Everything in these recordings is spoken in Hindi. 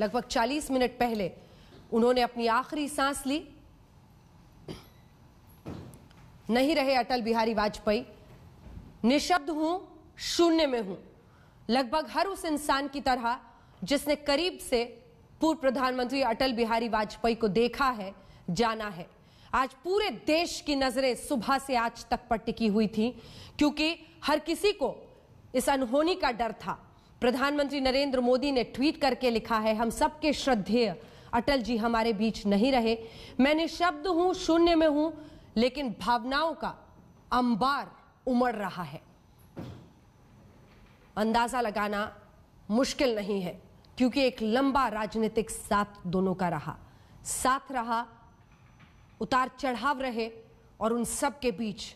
लगभग 40 मिनट पहले उन्होंने अपनी आखिरी सांस ली नहीं रहे अटल बिहारी वाजपेयी निशब्द हूं शून्य में हूं लगभग हर उस इंसान की तरह जिसने करीब से पूर्व प्रधानमंत्री अटल बिहारी वाजपेयी को देखा है जाना है आज पूरे देश की नजरें सुबह से आज तक पर टिकी हुई थी क्योंकि हर किसी को इस अनहोनी का डर था प्रधानमंत्री नरेंद्र मोदी ने ट्वीट करके लिखा है हम सबके श्रद्धेय अटल जी हमारे बीच नहीं रहे मैंने शब्द हूं शून्य में हूं लेकिन भावनाओं का अंबार उमड़ रहा है अंदाजा लगाना मुश्किल नहीं है क्योंकि एक लंबा राजनीतिक साथ दोनों का रहा साथ रहा उतार चढ़ाव रहे और उन सब के बीच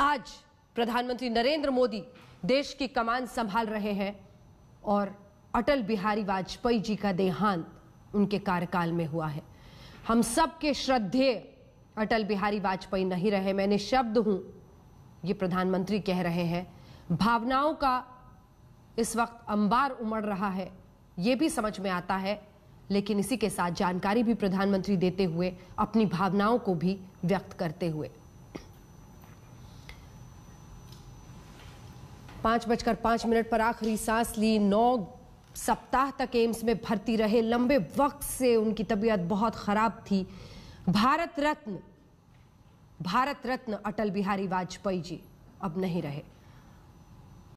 आज प्रधानमंत्री नरेंद्र मोदी देश की कमान संभाल रहे हैं और अटल बिहारी वाजपेयी जी का देहांत उनके कार्यकाल में हुआ है हम सब के अटल बिहारी वाजपेयी नहीं रहे मैंने शब्द हूँ ये प्रधानमंत्री कह रहे हैं भावनाओं का इस वक्त अंबार उमड़ रहा है ये भी समझ में आता है लेकिन इसी के साथ जानकारी भी प्रधानमंत्री देते हुए अपनी भावनाओं को भी व्यक्त करते हुए पाँच बजकर पाँच मिनट पर आखिरी सांस ली नौ सप्ताह तक एम्स में भर्ती रहे लंबे वक्त से उनकी तबीयत बहुत खराब थी भारत रत्न भारत रत्न अटल बिहारी वाजपेयी जी अब नहीं रहे